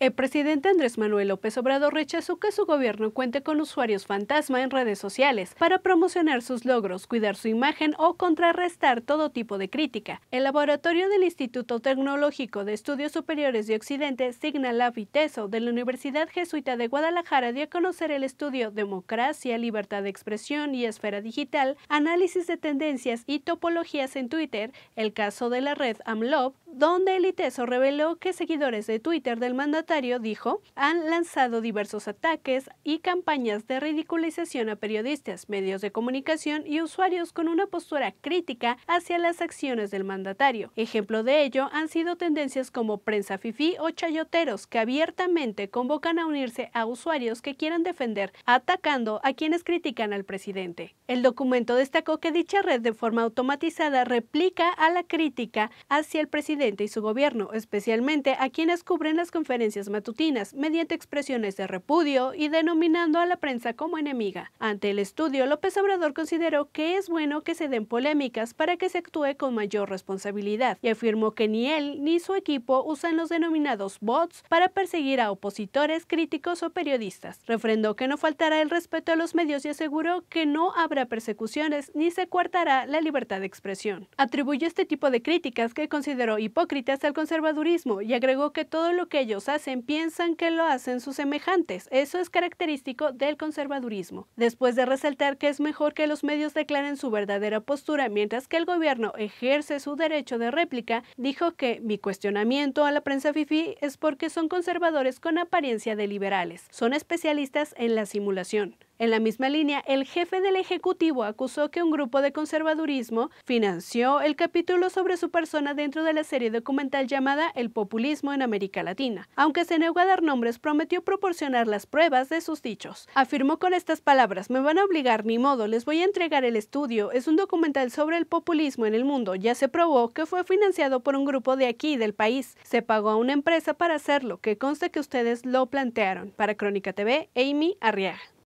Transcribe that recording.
El presidente Andrés Manuel López Obrador rechazó que su gobierno cuente con usuarios fantasma en redes sociales para promocionar sus logros, cuidar su imagen o contrarrestar todo tipo de crítica. El laboratorio del Instituto Tecnológico de Estudios Superiores de Occidente, Signal La de la Universidad Jesuita de Guadalajara, dio a conocer el estudio Democracia, Libertad de Expresión y Esfera Digital, Análisis de Tendencias y Topologías en Twitter, el caso de la red AMLOB, donde el ITESO reveló que seguidores de Twitter del mandatario, dijo, han lanzado diversos ataques y campañas de ridiculización a periodistas, medios de comunicación y usuarios con una postura crítica hacia las acciones del mandatario. Ejemplo de ello han sido tendencias como prensa Fifi o chayoteros que abiertamente convocan a unirse a usuarios que quieran defender, atacando a quienes critican al presidente. El documento destacó que dicha red de forma automatizada replica a la crítica hacia el presidente y su gobierno, especialmente a quienes cubren las conferencias matutinas mediante expresiones de repudio y denominando a la prensa como enemiga. Ante el estudio, López Obrador consideró que es bueno que se den polémicas para que se actúe con mayor responsabilidad y afirmó que ni él ni su equipo usan los denominados bots para perseguir a opositores, críticos o periodistas. Refrendó que no faltará el respeto a los medios y aseguró que no habrá persecuciones ni se coartará la libertad de expresión. Atribuyó este tipo de críticas que consideró y hipócritas al conservadurismo y agregó que todo lo que ellos hacen piensan que lo hacen sus semejantes. Eso es característico del conservadurismo. Después de resaltar que es mejor que los medios declaren su verdadera postura mientras que el gobierno ejerce su derecho de réplica, dijo que mi cuestionamiento a la prensa FIFI es porque son conservadores con apariencia de liberales. Son especialistas en la simulación. En la misma línea, el jefe del Ejecutivo acusó que un grupo de conservadurismo financió el capítulo sobre su persona dentro de la serie documental llamada El populismo en América Latina. Aunque se negó a dar nombres, prometió proporcionar las pruebas de sus dichos. Afirmó con estas palabras, me van a obligar, ni modo, les voy a entregar el estudio. Es un documental sobre el populismo en el mundo. Ya se probó que fue financiado por un grupo de aquí, del país. Se pagó a una empresa para hacerlo, que consta que ustedes lo plantearon. Para Crónica TV, Amy Arriaga.